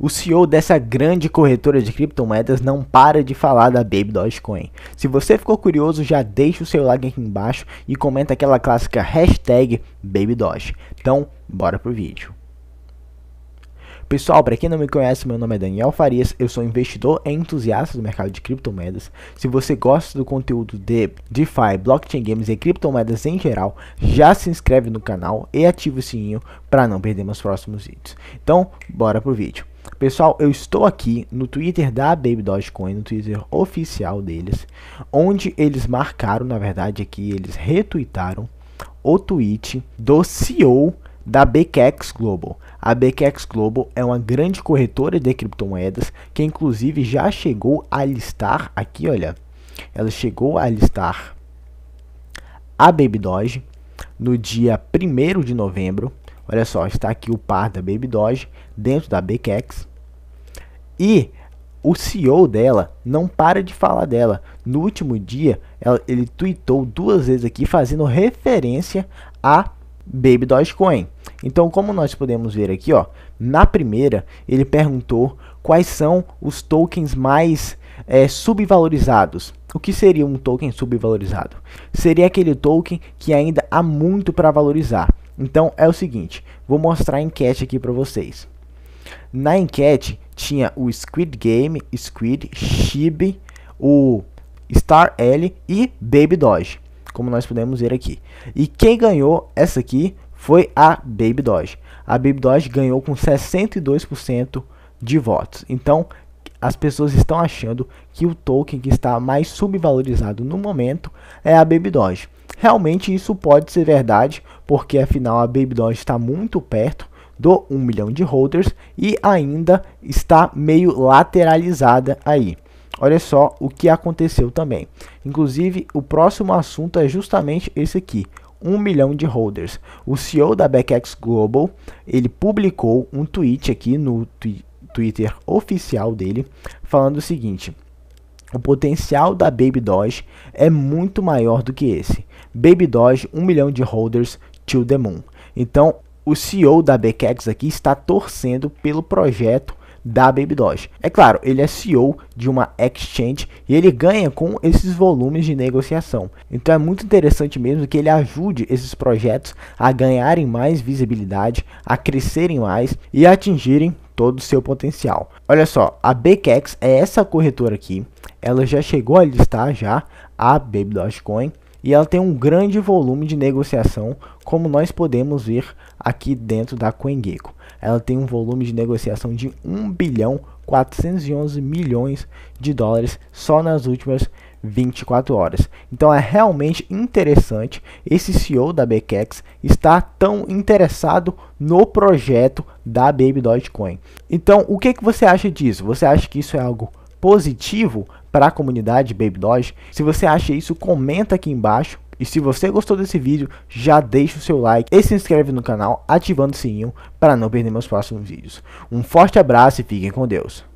O CEO dessa grande corretora de criptomoedas não para de falar da Baby Dogecoin. Se você ficou curioso, já deixa o seu like aqui embaixo e comenta aquela clássica hashtag BabyDoge. Então, bora pro vídeo. Pessoal, para quem não me conhece, meu nome é Daniel Farias, eu sou investidor e entusiasta do mercado de criptomoedas. Se você gosta do conteúdo de DeFi, blockchain games e criptomoedas em geral, já se inscreve no canal e ativa o sininho para não perder meus próximos vídeos. Então, bora pro vídeo. Pessoal, eu estou aqui no Twitter da Baby Dogecoin, no Twitter oficial deles, onde eles marcaram, na verdade aqui, eles retuitaram o tweet do CEO da BKX Global. A BKX Global é uma grande corretora de criptomoedas que inclusive já chegou a listar aqui, olha. Ela chegou a listar a Baby Doge no dia 1 de novembro Olha só, está aqui o par da Baby Doge dentro da BKX. E o CEO dela não para de falar dela. No último dia, ela, ele tweetou duas vezes aqui fazendo referência a Baby Dogecoin. Então, como nós podemos ver aqui, ó, na primeira ele perguntou quais são os tokens mais é, subvalorizados. O que seria um token subvalorizado? Seria aquele token que ainda há muito para valorizar. Então é o seguinte, vou mostrar a enquete aqui para vocês. Na enquete tinha o Squid Game, Squid, Shib, o Star L e Baby Doge, como nós podemos ver aqui. E quem ganhou essa aqui foi a Baby Doge. A Baby Doge ganhou com 62% de votos. Então, as pessoas estão achando que o token que está mais subvalorizado no momento é a Baby Doge. Realmente isso pode ser verdade, porque afinal a Babydoll está muito perto do 1 milhão de holders e ainda está meio lateralizada aí. Olha só o que aconteceu também. Inclusive, o próximo assunto é justamente esse aqui. 1 milhão de holders. O CEO da BackX Global, ele publicou um tweet aqui no Twitter oficial dele, falando o seguinte: o potencial da Baby Doge é muito maior do que esse. Baby Doge, 1 milhão de holders till the moon. Então, o CEO da BKEX aqui está torcendo pelo projeto da Baby Doge. É claro, ele é CEO de uma exchange e ele ganha com esses volumes de negociação. Então é muito interessante mesmo que ele ajude esses projetos a ganharem mais visibilidade, a crescerem mais e atingirem todo o seu potencial. Olha só, a BKEX é essa corretora aqui, ela já chegou a listar já a Baby Dogecoin e ela tem um grande volume de negociação, como nós podemos ver aqui dentro da CoinGecko. Ela tem um volume de negociação de 1 bilhão 411 milhões de dólares só nas últimas 24 horas. Então é realmente interessante esse CEO da BKEX estar tão interessado no projeto da Baby Dogecoin. Então, o que, que você acha disso? Você acha que isso é algo positivo para a comunidade Baby Doge? Se você acha isso, comenta aqui embaixo. E se você gostou desse vídeo, já deixa o seu like e se inscreve no canal ativando o sininho para não perder meus próximos vídeos. Um forte abraço e fiquem com Deus.